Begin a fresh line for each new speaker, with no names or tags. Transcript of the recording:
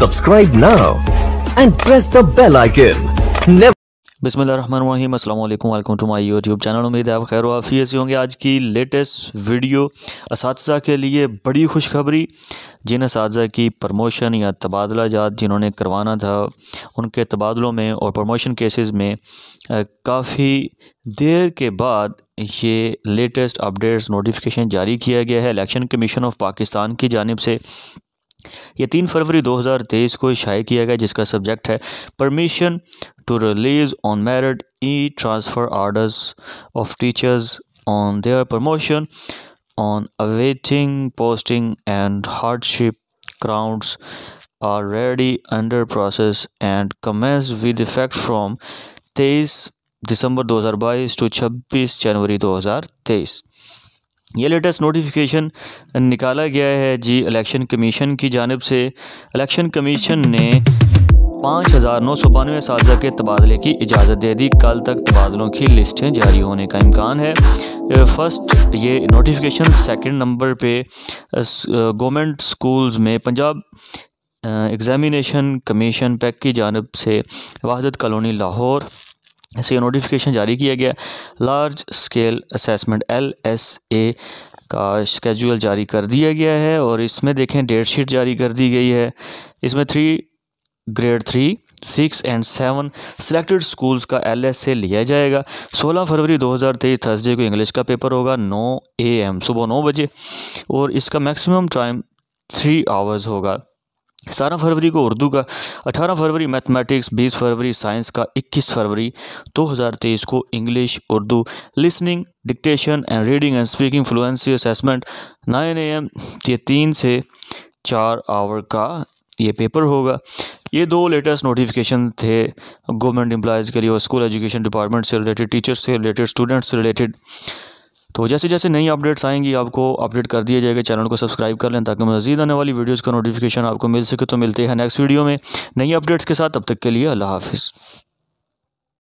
Subscribe now and press the bell icon. Never बिसमीम अल्लाम welcome to my YouTube channel उम्मीद है आप खैर वाफ़ी से होंगे आज की लेटेस्ट वीडियो इस के लिए बड़ी खुशखबरी जिन इस की प्रमोशन या तबादला जात जिन्होंने करवाना था उनके तबादलों में और प्रमोशन केसेस में काफ़ी देर के बाद ये लेटेस्ट अपडेट्स नोटिफिकेशन जारी किया गया है इलेक्शन कमीशन ऑफ पाकिस्तान की जानब से ये तीन फरवरी 2023 को शाये किया गया जिसका सब्जेक्ट है permission to release on merit e transfer orders of teachers on their promotion on awaiting posting and hardship grounds are ready under process and commence with effect from तेईस दिसंबर 2022 टू छब्बीस जनवरी 2023 ये लेटेस्ट नोटिफिकेशन निकाला गया है जी election commission की जानब से इलेक्शन कमीशन ने पाँच हज़ार नौ सौ बानवे साजा के तबादले की इजाज़त दे दी कल तक तबादलों की लिस्टें जारी होने का इम्कान है फर्स्ट ये नोटिफिकेशन सेकंड नंबर पे गवर्नमेंट स्कूल्स में पंजाब एग्ज़ामिनेशन कमीशन पैक की जानब से वहादत कॉलोनी लाहौर ऐसे नोटिफिकेशन जारी किया गया large scale assessment L S A का स्केजुअल जारी कर दिया गया है और इसमें देखें डेट शीट जारी कर दी गई है इसमें three grade three six and seven selected schools का एल एस ए लिया जाएगा सोलह फरवरी दो हज़ार तेईस थर्सडे को इंग्लिश का पेपर होगा नौ ए एम सुबह नौ बजे और इसका मैक्सिमम टाइम थ्री आवर्स होगा सतारह फरवरी को उर्दू का अठारह फरवरी मैथमेटिक्स बीस फरवरी साइंस का इक्कीस फरवरी दो हज़ार तेईस को English Urdu listening dictation and reading and speaking fluency assessment 9 AM ये तीन से चार आवर का ये पेपर होगा ये दो लेटेस्ट नोटिफिकेशन थे गवर्नमेंट एम्प्लॉज़ के लिए और स्कूल एजुकेशन डिपार्टमेंट से रिलेटेड टीचर्स से रिलेटेड स्टूडेंट्स से रिलेटेड तो जैसे जैसे नई अपडेट्स आएंगी आपको अपडेट कर दिया जाएगा चैनल को सब्सक्राइब कर लें ताकि मजीद आने वाली वीडियोज़ का नोटिफिकेशन आपको मिल सके तो मिलते हैं नेक्स्ट वीडियो में नई अपडेट्स के साथ तब तक के लिए अल्लाह हाफिज़